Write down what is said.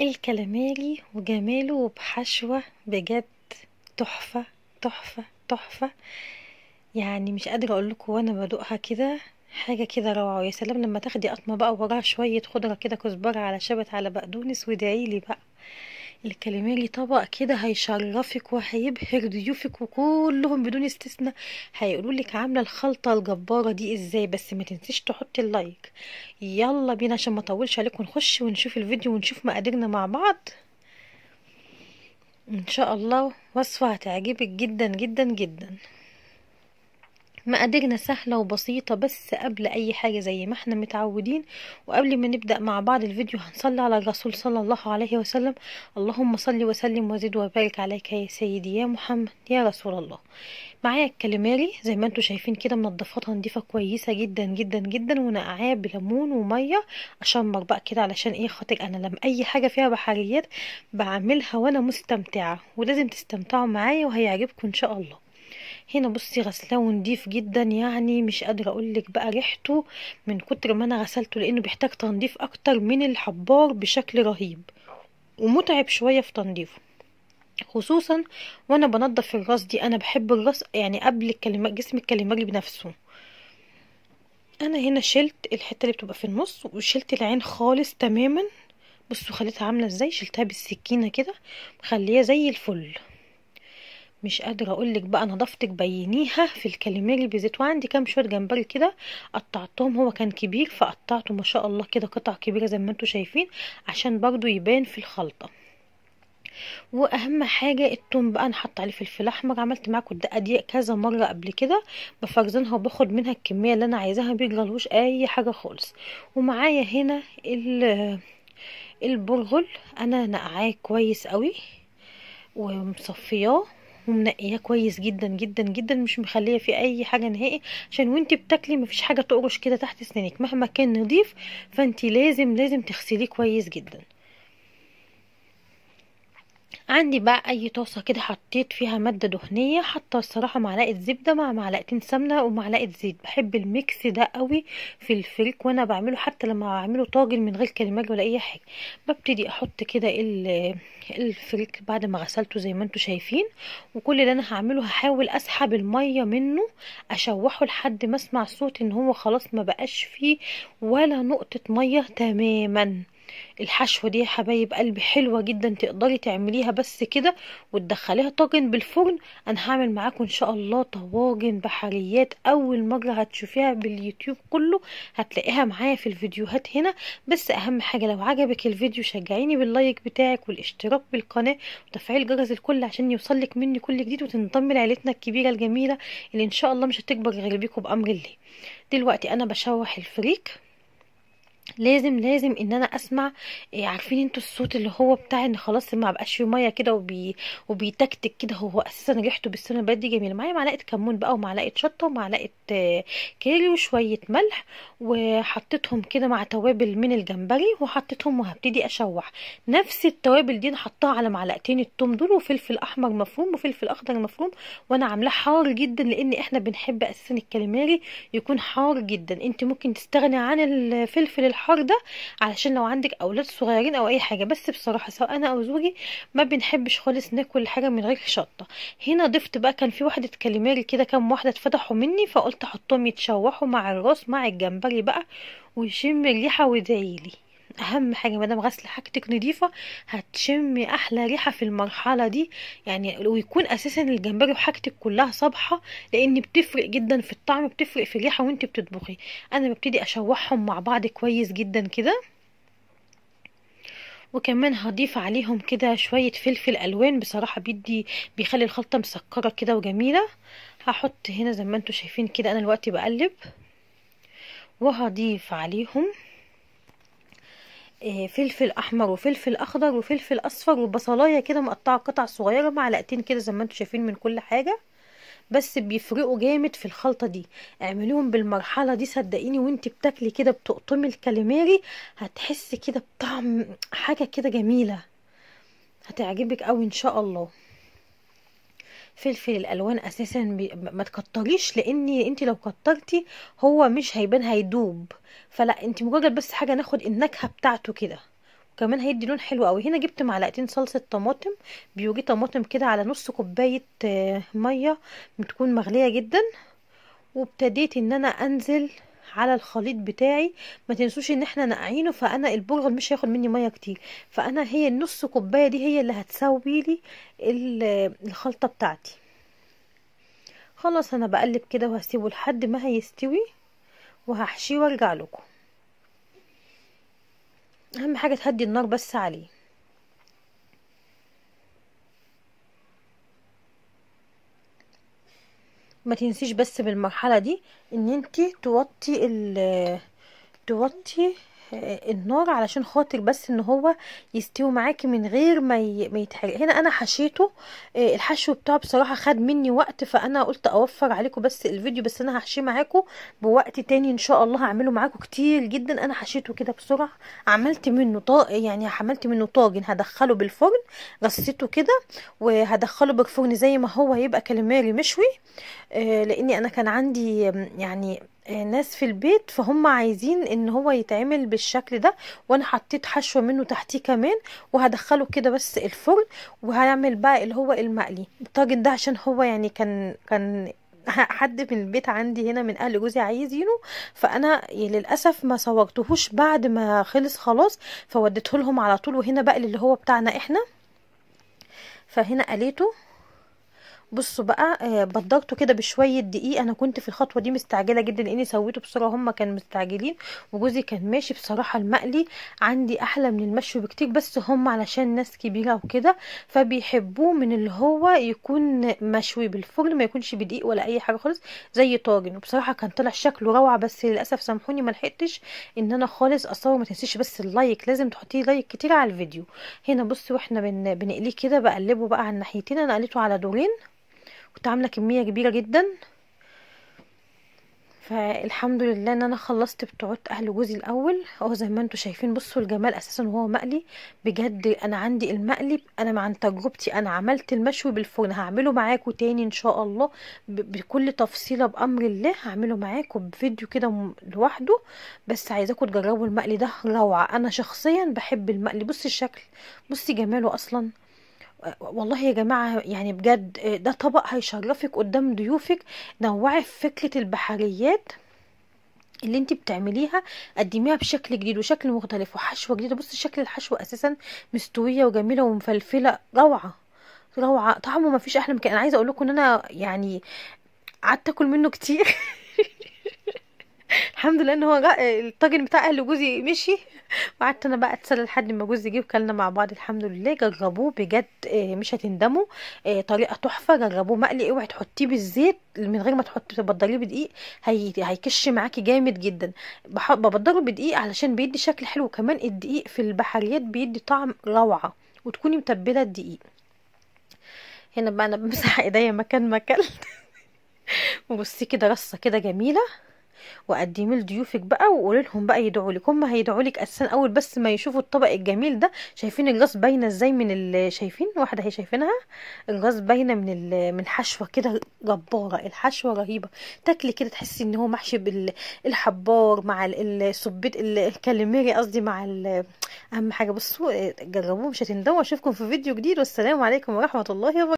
الكلاميري وجماله وبحشوة بجد تحفة تحفة تحفة يعني مش قادرة اقولكوا وانا بدوقها كده حاجة كده روعة يا سلام لما تاخدي قطمة بقى وراها شوية خضرة كده كزبرة على شبت على بقدونس ودعيلي بقى الكاليميري طبق كده هيشرفك وهيبهر ضيوفك وكلهم بدون استثناء هيقولوا لك عامله الخلطه الجباره دي ازاي بس ما تنسيش تحطي اللايك يلا بينا عشان ما اطولش عليكم نخش ونشوف الفيديو ونشوف مقاديرنا مع بعض ان شاء الله وصفه هتعجبك جدا جدا جدا مقاديرنا سهلة وبسيطة بس قبل أي حاجة زي ما احنا متعودين وقبل ما نبدأ مع بعض الفيديو هنصلي على الرسول صلى الله عليه وسلم اللهم صل وسلم وزد وبارك عليك يا سيدي يا محمد يا رسول الله معايا الكاليماري زي ما انتوا شايفين كده منضفاتها نضيفه كويسه جدا جدا جدا ونقعاها بليمون وميه اشمر بقى كده علشان ايه خاطر انا لما اي حاجه فيها بحريات بعملها وانا مستمتعه ولازم تستمتعوا معايا وهيعجبكم ان شاء الله هنا بصي غسلاه ونضيف جدا يعني مش قادره اقولك بقى ريحته من كتر ما انا غسلته لانه بيحتاج تنظيف اكتر من الحبار بشكل رهيب ومتعب شويه في تنظيفه خصوصا وانا بنضف الراس دي انا بحب الراس يعني قبل الكلمة جسم الكاليماري بنفسه انا هنا شلت الحته اللي بتبقى في النص وشلت العين خالص تماما بصوا خليتها عامله ازاي شلتها بالسكينه كده مخليها زي الفل مش قادرة اقولك بقى نظافتك بينيها في الكاليماري بزيت وعندي كام شوية جمبري كده قطعتهم هو كان كبير فقطعته ما شاء الله كده قطع كبيرة زي ما انتوا شايفين عشان برضو يبان في الخلطة واهم حاجه التوم بقى نحط عليه فلفل احمر عملت معاكم الدقه دي كذا مره قبل كده بفرزنها وباخد منها الكميه اللي انا عايزاها بيجرالهوش اي حاجه خالص ومعايا هنا البرغل انا نقعاه كويس قوي ومصفياه ومنقياه كويس جدا جدا جدا مش مخليه فيه اي حاجه نهائي عشان وانت بتاكلي مفيش حاجه تقرش كده تحت سنانك مهما كان نضيف فانت لازم لازم تغسليه كويس جدا عندي بقى اي طاسه كده حطيت فيها ماده دهنيه حاطه الصراحه معلقه زبده مع معلقتين سمنه ومعلقه زيت بحب الميكس ده قوي في الفلك وانا بعمله حتى لما بعمله طاجن من غير كريمه ولا اي حاجه ببتدي احط كده الفلك بعد ما غسلته زي ما انتم شايفين وكل اللي انا هعمله هحاول اسحب الميه منه اشوحه لحد ما اسمع صوت ان هو خلاص ما بقاش فيه ولا نقطه ميه تماما الحشوة دي يا حبايب قلبي حلوة جدا تقدري تعمليها بس كده وتدخليها طاجن بالفرن انا هعمل معاكم ان شاء الله طواجن بحريات اول مرة هتشوفيها باليوتيوب كله هتلاقيها معايا في الفيديوهات هنا بس اهم حاجة لو عجبك الفيديو شجعيني باللايك بتاعك والاشتراك بالقناة وتفعيل جرس الكل عشان يوصلك مني كل جديد وتنضمي لعيلتنا الكبيرة الجميلة اللي ان شاء الله مش هتكبر غير بيكم بامر الله دلوقتي انا بشوح الفريك لازم لازم ان انا اسمع إيه عارفين انتوا الصوت اللي هو بتاع ان خلاص ما بقاش فيه ميه كده وبي وبيتكتك كده هو اساسا ريحته بالسنه بقت دي جميله معايا معلقه كمون بقى ومعلقه شطه ومعلقه آه، كاري وشويه ملح وحطيتهم كده مع توابل من الجمبري وحطيتهم وهبتدي اشوح نفس التوابل دي انا حطاها على معلقتين التوم دول وفلفل احمر مفروم وفلفل اخضر مفروم وانا عاملاه حار جدا لان احنا بنحب اساسا الكاليماري يكون حار جدا انت ممكن تستغني عن الفلفل الحار ده علشان لو عندك اولاد صغيرين او اي حاجه بس بصراحه سواء انا او زوجي ما بنحبش خالص ناكل حاجه من غير شطه هنا ضفت بقى كان في واحده كاليماري كده كام واحده اتفتحوا مني فقلت احطهم يتشوحوا مع الراس مع الجمبري بقى ويشم الريحه ويدعيلي اهم حاجه مادام غسل حاجتك نظيفه هتشمي احلى ريحه في المرحله دي يعني ويكون اساسا الجمبري وحاجتك كلها صبحه لان بتفرق جدا في الطعم بتفرق في الريحه وانت بتطبخي انا ببتدي اشوحهم مع بعض كويس جدا كده وكمان هضيف عليهم كده شوية فلفل ألوان بصراحة بيدي بيخلي الخلطة مسكرة كده وجميلة هحط هنا زي ما انتوا شايفين كده أنا الوقت بقلب وهضيف عليهم آه، فلفل احمر وفلفل اخضر وفلفل اصفر وبصلايه كده مقطعه قطع صغيره معلقتين كده زي ما انتم شايفين من كل حاجه بس بيفرقوا جامد في الخلطه دي اعملوهم بالمرحله دي صدقيني وانت بتاكلي كده بتقطمي الكاليماري هتحسي كده بطعم حاجه كده جميله هتعجبك قوي ان شاء الله فلفل الالوان اساسا ما تكتريش لان انت لو كترتي هو مش هيبان هيدوب فلا انت مجرد بس حاجه ناخد النكهه بتاعته كده وكمان هيدي لون حلو قوي هنا جبت معلقتين صلصه طماطم بيوجي طماطم كده على نص كوبايه آه، ميه بتكون مغليه جدا وابتديت ان انا انزل على الخليط بتاعي ما تنسوش ان احنا نقعينه فانا البلغل مش هياخد مني ميه كتير فانا هي النص كوبايه دي هي اللي هتسوي لي الخلطه بتاعتي خلاص انا بقلب كده وهسيبه لحد ما هيستوي وهحشيه وارجع لكم اهم حاجه تهدي النار بس عليه ما تنسيش بس بالمرحله دي ان انت توطي ال توطي آه، النار علشان خاطر بس ان هو يستوي معاكي من غير ما ما يتحرق هنا انا حشيته آه، الحشو بتاعه بصراحه خد مني وقت فانا قلت اوفر عليكم بس الفيديو بس انا هحشيه معاكم بوقت تاني ان شاء الله هعمله معاكم كتير جدا انا حشيته كده بسرعه عملت منه طاق يعني عملت منه طاجن هدخله بالفرن غسيته كده وهدخله بالفرن زي ما هو هيبقى كاليماري مشوي آه، لاني انا كان عندي يعني ناس في البيت فهم عايزين ان هو يتعمل بالشكل ده وانا حطيت حشوه منه تحتيه كمان وهدخله كده بس الفرن وهعمل بقى اللي هو المقلي الطاجن ده عشان هو يعني كان كان حد من البيت عندي هنا من اهل جوزي عايزينه فانا يعني للاسف ما صورتهوش بعد ما خلص خلاص فوديته لهم على طول وهنا بقى اللي هو بتاعنا احنا فهنا قليته بصوا بقى بدرته آه، كده بشويه دقيق انا كنت في الخطوه دي مستعجله جدا لاني سويته بسرعه هما كانوا مستعجلين وجوزي كان ماشي بصراحه المقلي عندي احلى من المشوي بكتير بس هما علشان ناس كبيره وكده فبيحبوه من اللي هو يكون مشوي بالفرن ما يكونش بدقيق ولا اي حاجه خالص زي طاجن وبصراحه كان طلع شكله روعه بس للاسف سامحوني ما لحقتش ان انا خالص اصور ما تنسيش بس اللايك لازم تحطيه لايك كتير على الفيديو هنا بصوا واحنا بنقليه كده بقلبه بقى على الناحيتين انا قليته على دورين كنت عامله كميه كبيره جدا فالحمد لله ان انا خلصت بتوعه اهل جوزي الاول اهو زي ما انتم شايفين بصوا الجمال اساسا وهو مقلي بجد انا عندي المقلي انا عن تجربتي انا عملت المشوي بالفرن هعمله معاكم تاني ان شاء الله بكل تفصيله بامر الله هعمله معاكم بفيديو كده لوحده بس عايزاكم تجربوا المقلي ده روعه انا شخصيا بحب المقلي بصي الشكل بصي جماله اصلا والله يا جماعة يعني بجد آه، ده طبق هيشرفك قدام ضيوفك نوعي في فكرة البحريات اللي انت بتعمليها قدميها بشكل جديد وشكل مختلف وحشوة جديدة بصي شكل الحشوة اساسا مستوية وجميلة ومفلفلة روعة روعة طعمه ما فيش احلى من كده انا عايزة اقول لكم ان انا يعني قعدت اكل منه كتير الحمد لله ان هو جا... الطاجن بتاع اهل جوزي مشي وقعدت انا بقى اتسلى لحد ما جوزي جه وكلنا مع بعض الحمد لله جربوه بجد آه، مش هتندموا آه، طريقه تحفه جربوه مقلي اوعي تحطيه بالزيت من غير ما تحط تبدليه بدقيق هي... هيكش معاكي جامد جدا بح... ببدله بدقيق علشان بيدي شكل حلو كمان الدقيق في البحريات بيدي طعم روعه وتكوني متبله الدقيق هنا بقى انا بمسح ايديا مكان ما اكلت وبصي كده رصه كده جميله وقدمي لضيوفك بقى وقولي لهم بقى يدعوا لك هم هيدعوا لك اساسا اول بس ما يشوفوا الطبق الجميل ده شايفين الجاز باينه ازاي من ال... شايفين واحده هي شايفينها الجاز باينه من ال... من حشوه كده جباره الحشوه رهيبه تاكلي كده تحسي ان هو محشي بالحبار مع السبيت الكاليميري قصدي مع ال... اهم حاجه بصوا جربوه مش هتندموا اشوفكم في فيديو جديد والسلام عليكم ورحمه الله وبركاته